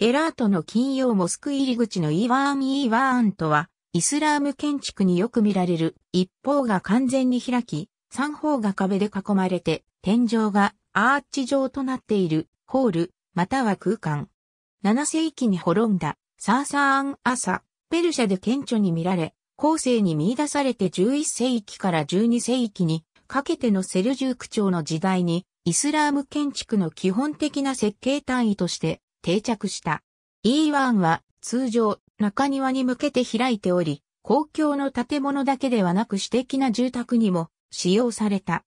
ヘラートの金曜モスク入り口のイワーン・イワーンとは、イスラーム建築によく見られる、一方が完全に開き、三方が壁で囲まれて、天井がアーチ状となっている、ホール、または空間。7世紀に滅んだ、サーサーン・アサ、ペルシャで顕著に見られ、後世に見出されて11世紀から12世紀にかけてのセルジューク朝の時代に、イスラーム建築の基本的な設計単位として定着した。E1 は通常中庭に向けて開いており、公共の建物だけではなく私的な住宅にも使用された。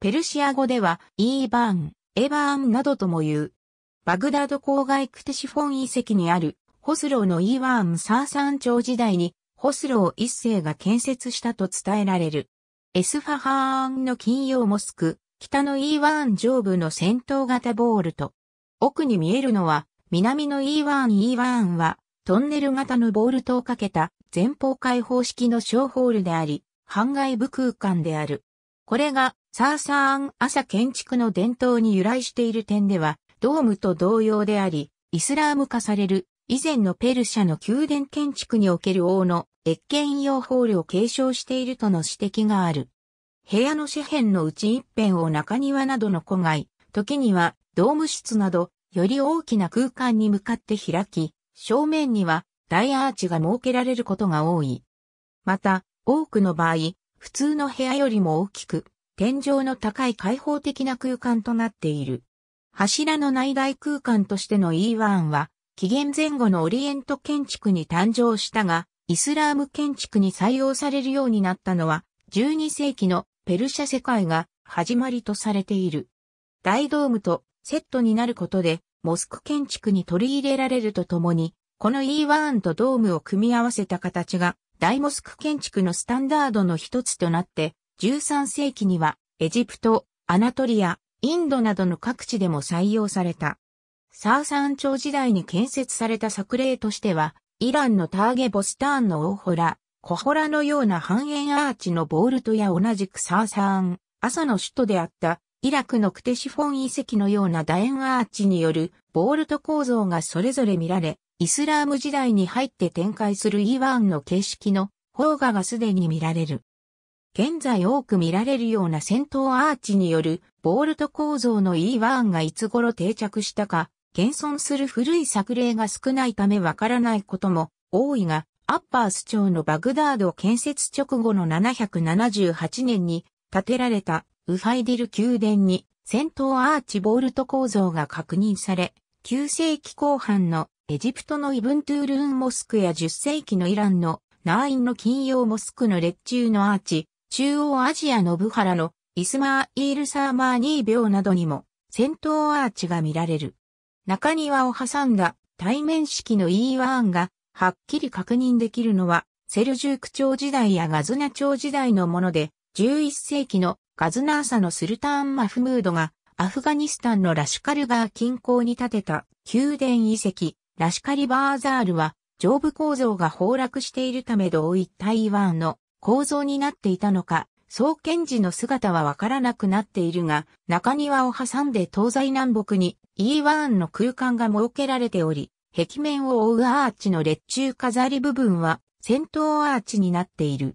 ペルシア語では E バーン、エバーンなどとも言う。バグダード郊外クテシフォン遺跡にあるホスローの E ワーンサーサン朝時代にホスロー一世が建設したと伝えられる。エスファハーンの金曜モスク、北の E ワーン上部の戦闘型ボールと、奥に見えるのは南の E1E1 は、トンネル型のボールトをかけた前方開放式の小ホールであり、半外部空間である。これが、サーサーン朝建築の伝統に由来している点では、ドームと同様であり、イスラーム化される以前のペルシャの宮殿建築における王の越見用ホールを継承しているとの指摘がある。部屋の四辺のうち一辺を中庭などの古外、時にはドーム室などより大きな空間に向かって開き、正面には大アーチが設けられることが多い。また、多くの場合、普通の部屋よりも大きく、天井の高い開放的な空間となっている。柱の内外空間としての E1 は、紀元前後のオリエント建築に誕生したが、イスラーム建築に採用されるようになったのは、12世紀のペルシャ世界が始まりとされている。大ドームとセットになることで、モスク建築に取り入れられるとともに、この E1 とドームを組み合わせた形が、大モスク建築のスタンダードの一つとなって、13世紀には、エジプト、アナトリア、インドなどの各地でも採用された。サーサン朝時代に建設された作例としては、イランのターゲボスターンの大ホラ、小ホラのような半円アーチのボールトや同じくサーサーン、朝の首都であったイラクのクテシフォン遺跡のような楕円アーチによるボールト構造がそれぞれ見られ、イスラーム時代に入って展開するイワーンの形式の方画がすでに見られる。現在多く見られるような戦闘アーチによるボールト構造のイワーンがいつ頃定着したか、現存する古い作例が少ないためわからないことも多いが、アッパース町のバグダード建設直後の778年に建てられたウファイディル宮殿に戦闘アーチボールト構造が確認され、9世紀後半のエジプトのイブントゥールーンモスクや10世紀のイランのナーインの金曜モスクの列中のアーチ、中央アジアのブハラのイスマーイールサーマー2秒などにも戦闘アーチが見られる。中庭を挟んだ対面式のイーワーンがはっきり確認できるのはセルジューク朝時代やガズナ朝時代のもので11世紀のガズナーサのスルターン・マフムードが、アフガニスタンのラシュカルガー近郊に建てた宮殿遺跡、ラシュカリバーザールは、上部構造が崩落しているため同一台湾の構造になっていたのか、創建時の姿はわからなくなっているが、中庭を挟んで東西南北に E1 の空間が設けられており、壁面を覆うアーチの列柱飾り部分は、戦頭アーチになっている。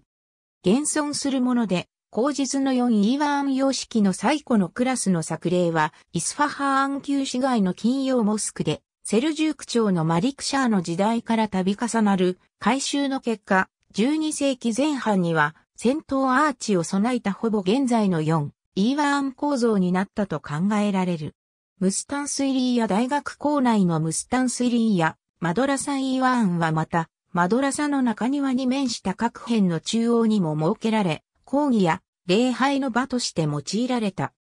現存するもので、後日の4イーワーン様式の最古のクラスの作例は、イスファハーン旧市街の金曜モスクで、セルジューク朝のマリクシャーの時代から度重なる改修の結果、12世紀前半には、戦闘アーチを備えたほぼ現在の4イーワーン構造になったと考えられる。ムスタンスイリーや大学校内のムスタンスイリーやマドラサイーワーンはまた、マドラサの中庭に面した各辺の中央にも設けられ、講義や礼拝の場として用いられた。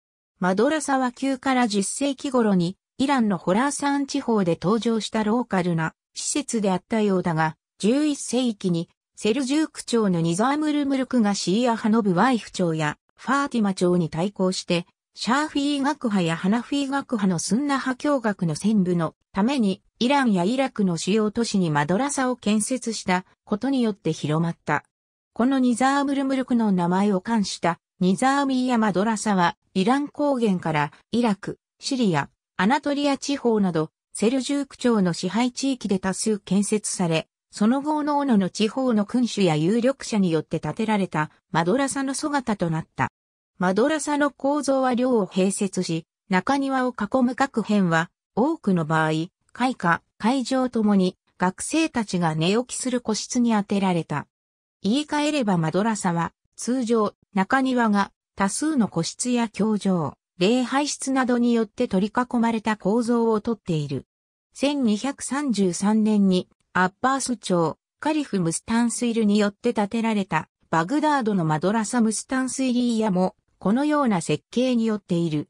マドラサは9から10世紀頃にイランのホラーサン地方で登場したローカルな施設であったようだが、11世紀にセルジューク朝のニザームルムルクがシーア派のブワイフ朝やファーティマ朝に対抗して、シャーフィー学派やハナフィー学派のスンナ派教学の専務のためにイランやイラクの主要都市にマドラサを建設したことによって広まった。このニザームルムルクの名前を冠したニザーミーヤマドラサはイラン高原からイラク、シリア、アナトリア地方などセルジューク朝の支配地域で多数建設され、その後の々の地方の君主や有力者によって建てられたマドラサの姿となった。マドラサの構造は寮を併設し、中庭を囲む各辺は多くの場合、開花、会場ともに学生たちが寝起きする個室に当てられた。言い換えればマドラサは、通常、中庭が多数の個室や教場、礼拝室などによって取り囲まれた構造をとっている。1233年にアッバース朝、カリフ・ムスタンスイルによって建てられたバグダードのマドラサ・ムスタンスイリーヤもこのような設計によっている。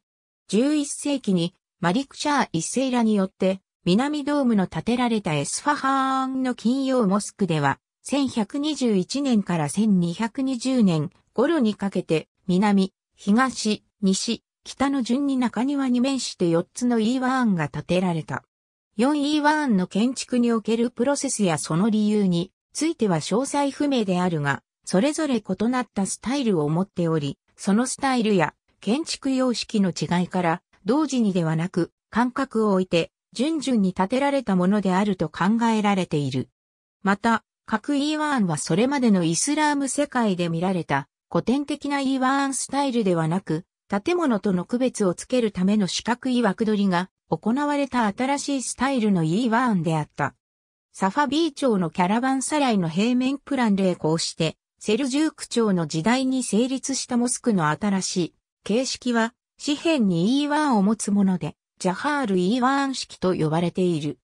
11世紀にマリクシャー一世らによって南ドームの建てられたエスファハーンの金曜モスクでは1121年から1220年頃にかけて、南、東、西、北の順に中庭に面して4つの E ワーンが建てられた。4E ワーンの建築におけるプロセスやその理由については詳細不明であるが、それぞれ異なったスタイルを持っており、そのスタイルや建築様式の違いから、同時にではなく、間隔を置いて、順々に建てられたものであると考えられている。また、各イーワーンはそれまでのイスラーム世界で見られた古典的なイーワーンスタイルではなく、建物との区別をつけるための四角い枠取りが行われた新しいスタイルのイーワーンであった。サファビー町のキャラバンサライの平面プランでこうして、セルジューク朝の時代に成立したモスクの新しい形式は、紙幣にイーワーンを持つもので、ジャハール・イーワーン式と呼ばれている。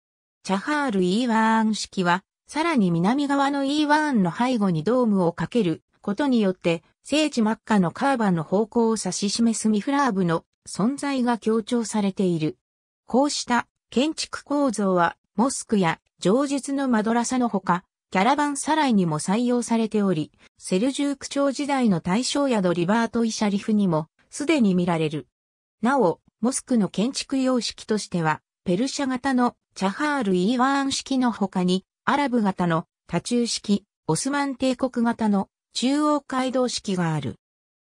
ジャハール・イーワーン式は、さらに南側の E1 の背後にドームをかけることによって、聖地真っ赤のカーバンの方向を指し示すミフラーブの存在が強調されている。こうした建築構造は、モスクや上述のマドラサのほか、キャラバンサライにも採用されており、セルジューク朝時代の大正宿リバート・イシャリフにもすでに見られる。なお、モスクの建築様式としては、ペルシャ型のチャハール・イーワーン式の他に、アラブ型の多中式、オスマン帝国型の中央街道式がある。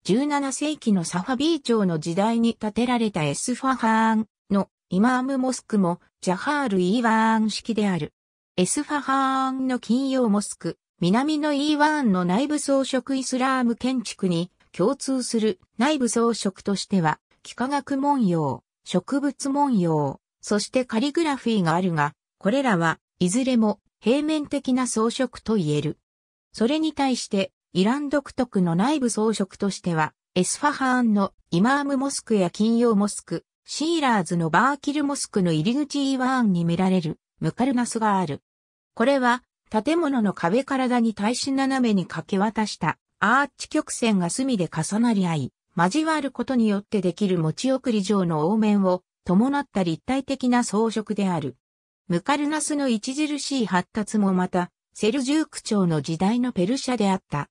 17世紀のサファビー朝の時代に建てられたエスファハーンのイマームモスクもジャハール・イーワーン式である。エスファハーンの金曜モスク、南のイーワーンの内部装飾イスラーム建築に共通する内部装飾としては、幾何学文様、植物文様、そしてカリグラフィーがあるが、これらはいずれも平面的な装飾と言える。それに対して、イラン独特の内部装飾としては、エスファハーンのイマームモスクや金曜モスク、シーラーズのバーキルモスクの入り口イワーンに見られるムカルナスがある。これは建物の壁体に対し斜めに掛け渡したアーチ曲線が隅で重なり合い、交わることによってできる持ち送り状の凹面を伴った立体的な装飾である。ムカルナスの著しい発達もまた、セルジューク朝の時代のペルシャであった。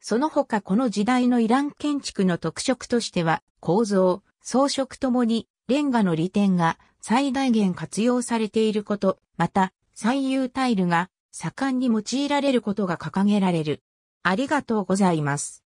その他この時代のイラン建築の特色としては、構造、装飾ともに、レンガの利点が最大限活用されていること、また、最優タイルが盛んに用いられることが掲げられる。ありがとうございます。